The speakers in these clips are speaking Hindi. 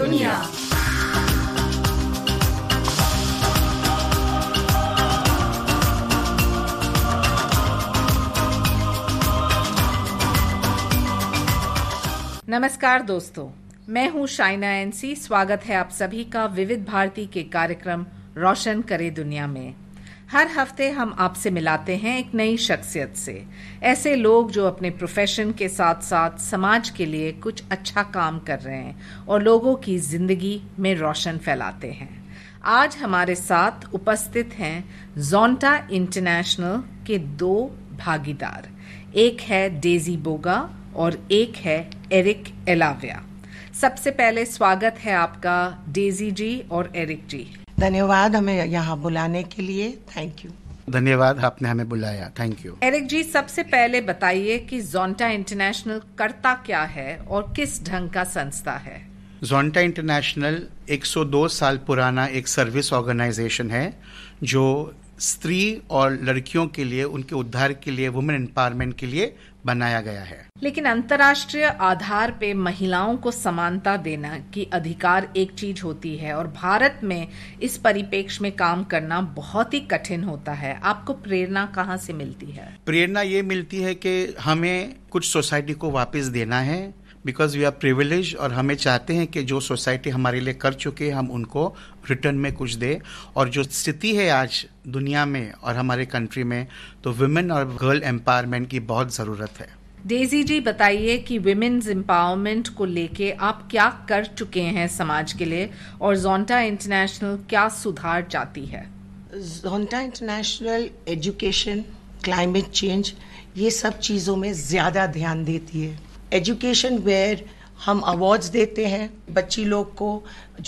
sintonía. नमस्कार दोस्तों मैं हूं शाइना एनसी स्वागत है आप सभी का विविध भारती के कार्यक्रम रोशन करे दुनिया में हर हफ्ते हम आपसे मिलाते हैं एक नई शख्सियत से ऐसे लोग जो अपने प्रोफेशन के साथ साथ समाज के लिए कुछ अच्छा काम कर रहे हैं और लोगों की जिंदगी में रोशन फैलाते हैं आज हमारे साथ उपस्थित हैं जोंटा इंटरनेशनल के दो भागीदार एक है डेजी बोगा और एक है एरिक एलाविया सबसे पहले स्वागत है आपका डेजी जी और एरिक जी धन्यवाद हमें यहाँ बुलाने के लिए थैंक यू धन्यवाद आपने हमें बुलाया थैंक यू एरिक जी सबसे पहले बताइए कि जोंटा इंटरनेशनल करता क्या है और किस ढंग का संस्था है जोंटा इंटरनेशनल 102 साल पुराना एक सर्विस ऑर्गेनाइजेशन है जो स्त्री और लड़कियों के लिए उनके उद्धार के लिए वुमेन एम्पावरमेंट के लिए बनाया गया है लेकिन अंतर्राष्ट्रीय आधार पे महिलाओं को समानता देना की अधिकार एक चीज होती है और भारत में इस परिपेक्ष में काम करना बहुत ही कठिन होता है आपको प्रेरणा कहाँ से मिलती है प्रेरणा ये मिलती है कि हमें कुछ सोसाइटी को वापस देना है बिकॉज वी आर प्रिविलेज और हमें चाहते हैं कि जो सोसाइटी हमारे लिए कर चुके हैं हम उनको रिटर्न में कुछ दे और जो स्थिति है आज दुनिया में और हमारे कंट्री में तो वुमेन और गर्ल एम्पावरमेंट की बहुत ज़रूरत है डेजी जी बताइए कि वुमेन्स एम्पावरमेंट को लेके आप क्या कर चुके हैं समाज के लिए और जोंटा इंटरनेशनल क्या सुधार चाहती है Zonta international education climate change ये सब चीज़ों में ज़्यादा ध्यान देती है एजुकेशन वेयर हम अवार्ड्स देते हैं बच्ची लोग को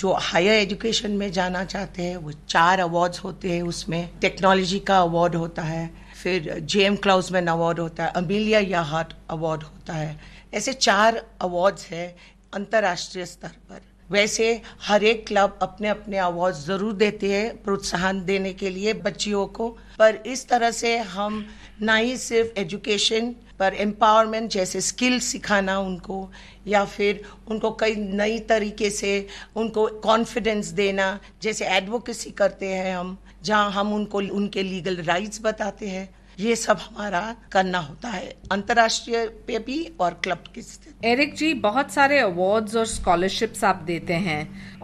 जो हायर एजुकेशन में जाना चाहते हैं वो चार अवार्ड्स होते हैं उसमें टेक्नोलॉजी का अवार्ड होता है फिर जे एम क्लाउजमैन अवार्ड होता है अमीलिया या हार्ट अवार्ड होता है ऐसे चार अवार्ड्स हैं अंतर्राष्ट्रीय स्तर पर वैसे हर एक क्लब अपने अपने अवार्ड ज़रूर देते हैं प्रोत्साहन देने के लिए बच्चियों को पर इस तरह से हम ना ही सिर्फ एजुकेशन पर एम्पावरमेंट जैसे स्किल सिखाना उनको या फिर उनको कई नई तरीके से उनको कॉन्फिडेंस देना जैसे एडवोकेसी करते हैं हम जहाँ हम उनको उनके लीगल राइट्स बताते हैं ये सब हमारा करना होता है अंतर्राष्ट्रीय पे भी और क्लब की एरिक जी बहुत सारे अवार्ड्स और स्कॉलरशिप्स आप देते हैं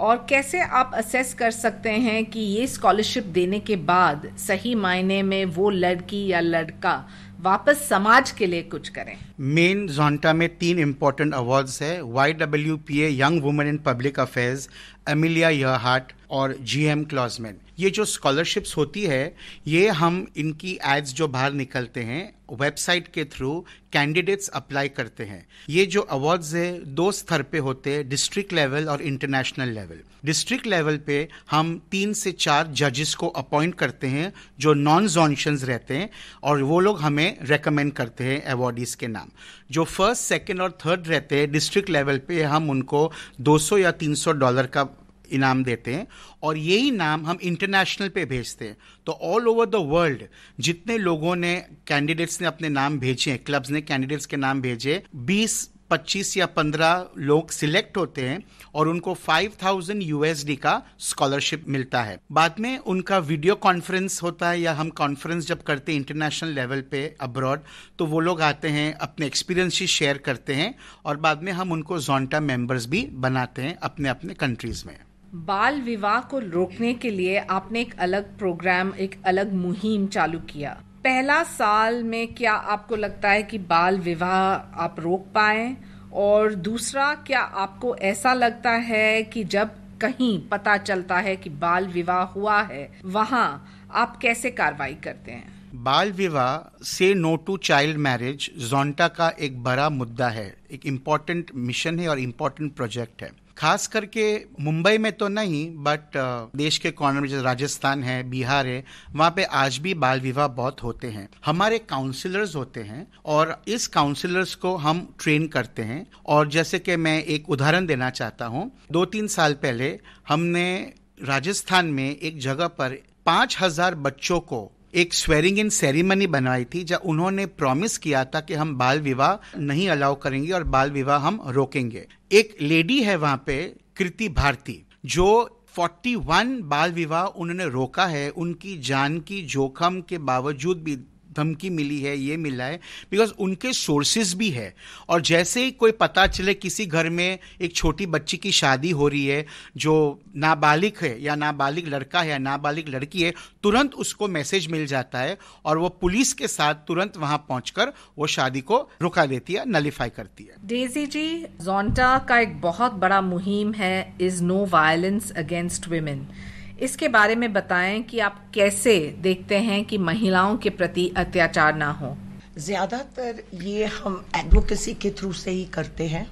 और कैसे आप असेस कर सकते हैं कि ये स्कॉलरशिप देने के बाद सही मायने में वो लड़की या लड़का वापस समाज के लिए कुछ करें मेन जोंटा में तीन इम्पोर्टेंट अवार्ड्स है Y W P A young women in public affairs Amelia Earhart और जी एम क्लॉजमैन ये जो स्कॉलरशिप्स होती है ये हम इनकी एड्स जो बाहर निकलते हैं वेबसाइट के थ्रू कैंडिडेट्स अप्लाई करते हैं ये जो अवार्ड्स है दो स्तर पे होते हैं डिस्ट्रिक्ट लेवल और इंटरनेशनल लेवल डिस्ट्रिक्ट लेवल पे हम तीन से चार जजेस को अपॉइंट करते हैं जो नॉन जॉन्शंस रहते हैं और वो लोग हमें रेकमेंड करते हैं अवार्डीज के नाम नाम जो फर्स्ट सेकंड और थर्ड रहते हैं डिस्ट्रिक्ट लेवल पे हम उनको 200 या 300 डॉलर का इनाम देते हैं और यही नाम हम इंटरनेशनल पे भेजते हैं तो ऑल ओवर द वर्ल्ड जितने लोगों ने कैंडिडेट्स ने अपने नाम भेजे क्लब्स ने कैंडिडेट्स के नाम भेजे 20 पच्चीस या पंद्रह लोग सिलेक्ट होते हैं और उनको फाइव थाउजेंड यूएसडी का स्कॉलरशिप मिलता है बाद में उनका वीडियो कॉन्फ्रेंस होता है या हम कॉन्फ्रेंस जब करते हैं इंटरनेशनल लेवल पे अब्रॉड तो वो लोग आते हैं अपने एक्सपीरियंसेस शेयर करते हैं और बाद में हम उनको जोंटा मेंबर्स भी बनाते हैं अपने अपने कंट्रीज में बाल विवाह को रोकने के लिए आपने एक अलग प्रोग्राम एक अलग मुहिम चालू किया पहला साल में क्या आपको लगता है कि बाल विवाह आप रोक पाए और दूसरा क्या आपको ऐसा लगता है कि जब कहीं पता चलता है कि बाल विवाह हुआ है वहाँ आप कैसे कार्रवाई करते हैं बाल विवाह से no to child marriage Zonta का एक बड़ा मुद्दा है एक इम्पोर्टेंट मिशन है और इम्पोर्टेंट प्रोजेक्ट है खास करके मुंबई में तो नहीं बट uh, देश के कॉर्नर में जैसे राजस्थान है बिहार है वहाँ पे आज भी बाल विवाह बहुत होते हैं हमारे काउंसिलर्स होते हैं और इस काउंसिलर्स को हम ट्रेन करते हैं और जैसे कि मैं एक उदाहरण देना चाहता हूँ दो तीन साल पहले हमने राजस्थान में एक जगह पर पाँच हजार बच्चों को एक स्वेरिंग इन सेरेमनी बनवाई थी जब उन्होंने प्रॉमिस किया था कि हम बाल विवाह नहीं अलाउ करेंगे और बाल विवाह हम रोकेंगे एक लेडी है वहां पे कृति भारती जो 41 बाल विवाह उन्होंने रोका है उनकी जान की जोखम के बावजूद भी धमकी मिली है ये मिला है बिकॉज उनके सोर्सेज भी है और जैसे ही कोई पता चले किसी घर में एक छोटी बच्ची की शादी हो रही है जो नाबालिग है या नाबालिग लड़का है या नाबालिग लड़की है तुरंत उसको मैसेज मिल जाता है और वो पुलिस के साथ तुरंत वहां पहुंचकर वो शादी को रुका देती है नलीफाई करती है डेजी जी जोंटा का एक बहुत बड़ा मुहिम है is no violence against women इसके बारे में बताएं कि आप कैसे देखते हैं कि महिलाओं के प्रति अत्याचार ना हो ज़्यादातर ये हम एडवोकेसी के थ्रू से ही करते हैं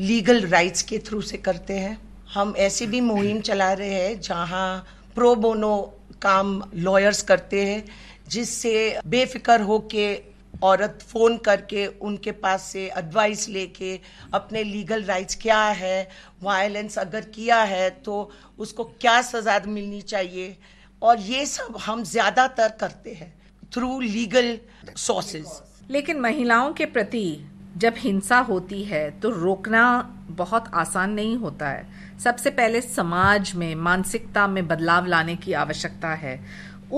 लीगल राइट्स के थ्रू से करते हैं हम ऐसी भी मुहिम चला रहे हैं जहाँ प्रो बोनो काम लॉयर्स करते हैं जिससे बेफिक्र हो के औरत फ़ोन करके उनके पास से एडवाइस लेके अपने लीगल राइट्स क्या है वायलेंस अगर किया है तो उसको क्या सज़ा मिलनी चाहिए और ये सब हम ज़्यादातर करते हैं थ्रू लीगल सोर्सेज लेकिन महिलाओं के प्रति जब हिंसा होती है तो रोकना बहुत आसान नहीं होता है सबसे पहले समाज में मानसिकता में बदलाव लाने की आवश्यकता है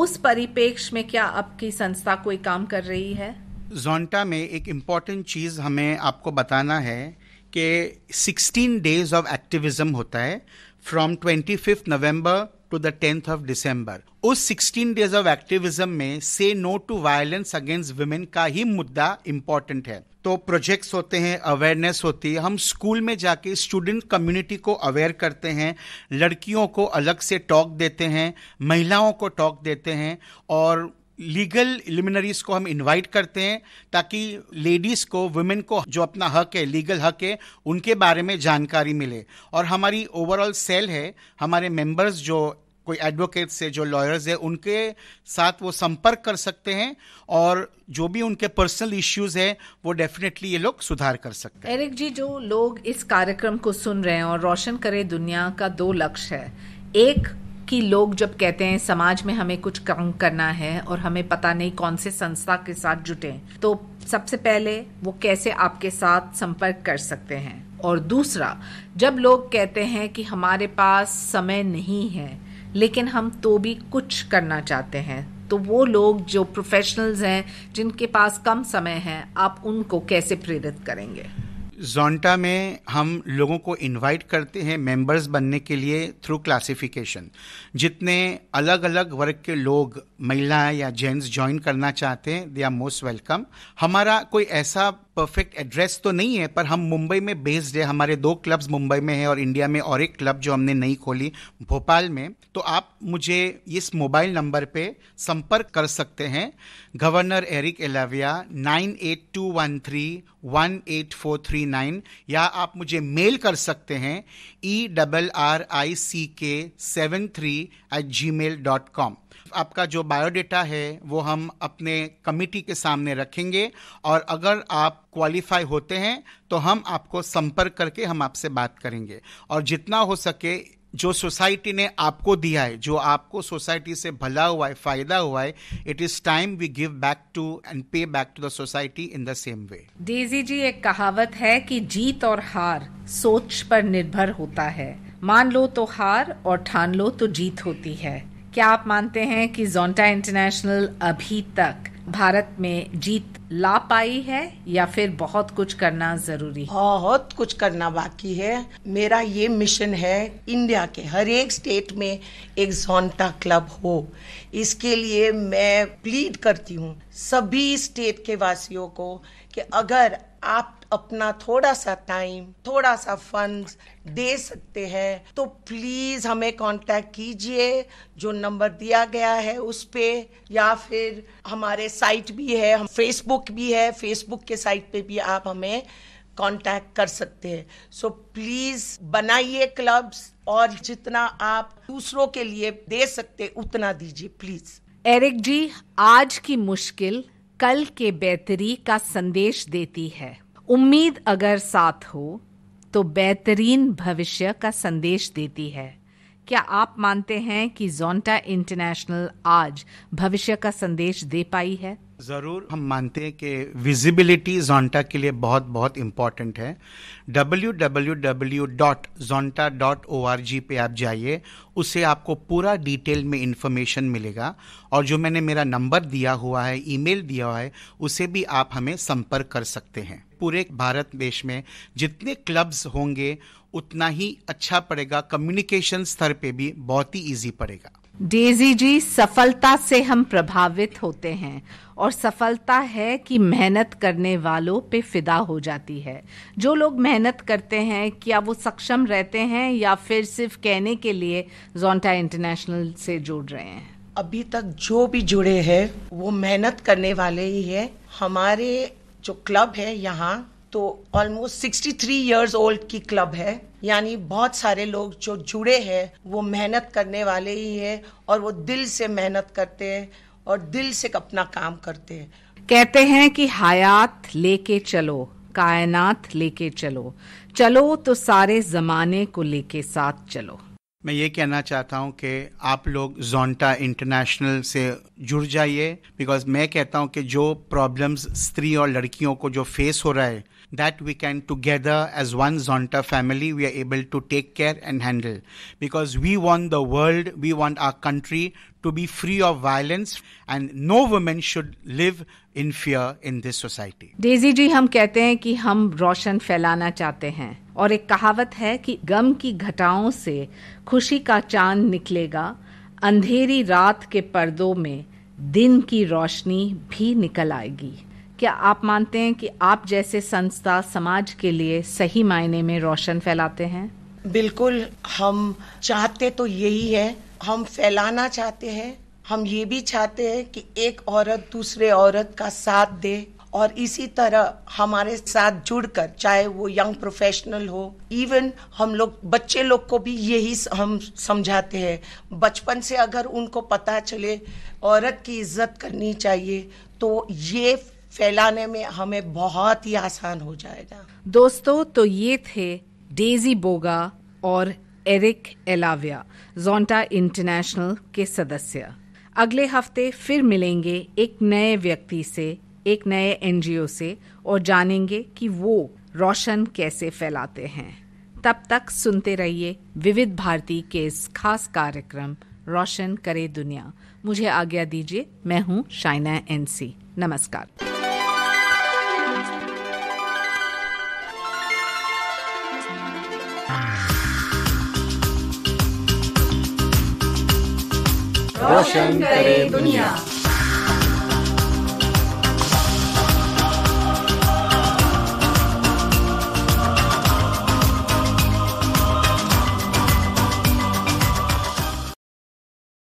उस परिपेक्ष में क्या आपकी संस्था कोई काम कर रही है जोंटा में एक इम्पॉर्टेंट चीज़ हमें आपको बताना है कि 16 डेज ऑफ एक्टिविज़म होता है from twenty fifth November to the tenth of December उस 16 डेज ऑफ एक्टिविज्म में से no to violence against women का ही मुद्दा इम्पॉर्टेंट है तो प्रोजेक्ट्स होते हैं अवेयरनेस होती है हम स्कूल में जाके स्टूडेंट कम्युनिटी को अवेयर करते हैं लड़कियों को अलग से टॉक देते हैं महिलाओं को टॉक देते हैं और लीगल लिमिनरीज को हम इनवाइट करते हैं ताकि लेडीज़ को वुमेन को जो अपना हक है लीगल हक है उनके बारे में जानकारी मिले और हमारी ओवरऑल सेल है हमारे मेंबर्स जो कोई एडवोकेट्स है जो लॉयर्स है उनके साथ वो संपर्क कर सकते हैं और जो भी उनके पर्सनल इश्यूज है वो डेफिनेटली ये लोग सुधार कर सकते हैं एरिक जी जो लोग इस कार्यक्रम को सुन रहे हैं और रोशन करे दुनिया का दो लक्ष्य है एक कि लोग जब कहते हैं समाज में हमें कुछ काम करना है और हमें पता नहीं कौन से संस्था के साथ जुटे तो सबसे पहले वो कैसे आपके साथ संपर्क कर सकते हैं और दूसरा जब लोग कहते हैं कि हमारे पास समय नहीं है लेकिन हम तो भी कुछ करना चाहते हैं तो वो लोग जो प्रोफेशनल्स हैं जिनके पास कम समय है आप उनको कैसे प्रेरित करेंगे जोंटा में हम लोगों को इनवाइट करते हैं मेंबर्स बनने के लिए थ्रू क्लासिफिकेशन जितने अलग अलग वर्ग के लोग महिलाएं या जेंट्स ज्वाइन करना चाहते हैं दे आर मोस्ट वेलकम हमारा कोई ऐसा परफेक्ट एड्रेस तो नहीं है पर हम मुंबई में बेस्ड है हमारे दो क्लब्स मुंबई में है और इंडिया में और एक क्लब जो हमने नई खोली भोपाल में तो आप मुझे इस मोबाइल नंबर पे संपर्क कर सकते हैं governor Eric Elavia nine eight two one three one eight four three nine या आप मुझे मेल कर सकते हैं E double R I C K seven three eight Gmail dot com आपका जो बायोडेटा है वो हम अपने कमिटी के सामने रखेंगे और अगर आप क्वालिफाई होते हैं तो हम आपको संपर्क करके हम आपसे बात करेंगे और जितना हो सके जो सोसाइटी ने आपको दिया है जो आपको सोसाइटी से भला हुआ है फायदा हुआ है it is time we give back to and pay back to the society in the same way Daisy ji एक कहावत है कि जीत और हार सोच पर निर्भर होता है मान लो तो हार और ठान लो तो जीत होती है क्या आप मानते हैं कि जोंटा इंटरनेशनल अभी तक भारत में जीत ला पाई है या फिर बहुत कुछ करना जरूरी है बहुत कुछ करना बाकी है मेरा ये मिशन है इंडिया के हर एक स्टेट में एक जोनटा क्लब हो इसके लिए मैं प्लीड करती हूँ सभी स्टेट के वासियों को कि अगर आप अपना थोड़ा सा टाइम थोड़ा सा फंड दे सकते हैं तो प्लीज़ हमें कांटेक्ट कीजिए जो नंबर दिया गया है उस पर या फिर हमारे साइट भी है हम फेसबुक भी है फेसबुक के साइट पे भी आप हमें कांटेक्ट कर सकते हैं सो प्लीज़ बनाइए क्लब्स और जितना आप दूसरों के लिए दे सकते उतना दीजिए प्लीज़ एरिक जी आज की मुश्किल कल के बेहतरी का संदेश देती है उम्मीद अगर साथ हो तो बेहतरीन भविष्य का संदेश देती है क्या आप मानते हैं कि जोंटा इंटरनेशनल आज भविष्य का संदेश दे पाई है ज़रूर हम मानते हैं कि विजिबिलिटी जोंटा के लिए बहुत बहुत इम्पोर्टेंट है W W W dot dot O R G पर आप जाइए उससे आपको पूरा डिटेल में इंफॉर्मेशन मिलेगा और जो मैंने मेरा नंबर दिया हुआ है ईमेल दिया हुआ है उसे भी आप हमें संपर्क कर सकते हैं पूरे भारत देश में जितने क्लब्स होंगे उतना ही अच्छा पड़ेगा कम्युनिकेशन स्तर पे भी बहुत ही इजी पड़ेगा डेजी जी सफलता से हम प्रभावित होते हैं और सफलता है कि मेहनत करने वालों पे फिदा हो जाती है जो लोग मेहनत करते हैं क्या वो सक्षम रहते हैं या फिर सिर्फ कहने के लिए जोंटा इंटरनेशनल से जुड़ रहे हैं अभी तक जो भी जुड़े हैं वो मेहनत करने वाले ही है हमारे जो क्लब है यहाँ तो ऑलमोस्ट 63 ईयर्स ओल्ड की क्लब है यानी बहुत सारे लोग जो जुड़े हैं वो मेहनत करने वाले ही हैं और वो दिल से मेहनत करते हैं और दिल से अपना काम करते हैं कहते हैं कि हयात लेके चलो कायनात लेके चलो चलो तो सारे जमाने को लेके साथ चलो मैं ये कहना चाहता हूँ कि आप लोग जोंटा इंटरनेशनल से जुड़ जाइए बिकॉज मैं कहता हूँ कि जो प्रॉब्लम्स स्त्री और लड़कियों को जो फेस हो रहा है that we can together as one Zonta family, we are able to take care and handle. Because we want the world, we want our country to be free of violence and no woman should live in fear in this society. Daisy ji, हम कहते हैं कि हम रोशन फैलाना चाहते हैं और एक कहावत है कि गम की घटाओं से खुशी का चांद निकलेगा अंधेरी रात के पर्दों में दिन की रोशनी भी निकल आएगी क्या आप मानते हैं कि आप जैसे संस्था समाज के लिए सही मायने में रोशन फैलाते हैं बिल्कुल हम चाहते तो यही है हम फैलाना चाहते हैं हम ये भी चाहते हैं कि एक औरत दूसरे औरत का साथ दे और इसी तरह हमारे साथ जुड़कर चाहे वो यंग प्रोफेशनल हो इवन हम लोग बच्चे लोग को भी यही हम समझाते हैं बचपन से अगर उनको पता चले औरत की इज्जत करनी चाहिए तो ये फैलाने में हमें बहुत ही आसान हो जाएगा दोस्तों तो ये थे डेजी बोगा और एरिक एलाविया जोंटा इंटरनेशनल के सदस्य अगले हफ्ते फिर मिलेंगे एक नए व्यक्ति से एक नए एनजीओ से और जानेंगे कि वो रोशन कैसे फैलाते हैं तब तक सुनते रहिए विविध भारती के इस खास कार्यक्रम रोशन करे दुनिया मुझे आज्ञा दीजिए मैं हूँ शाइना एनसी नमस्कार रोशन करे दुनिया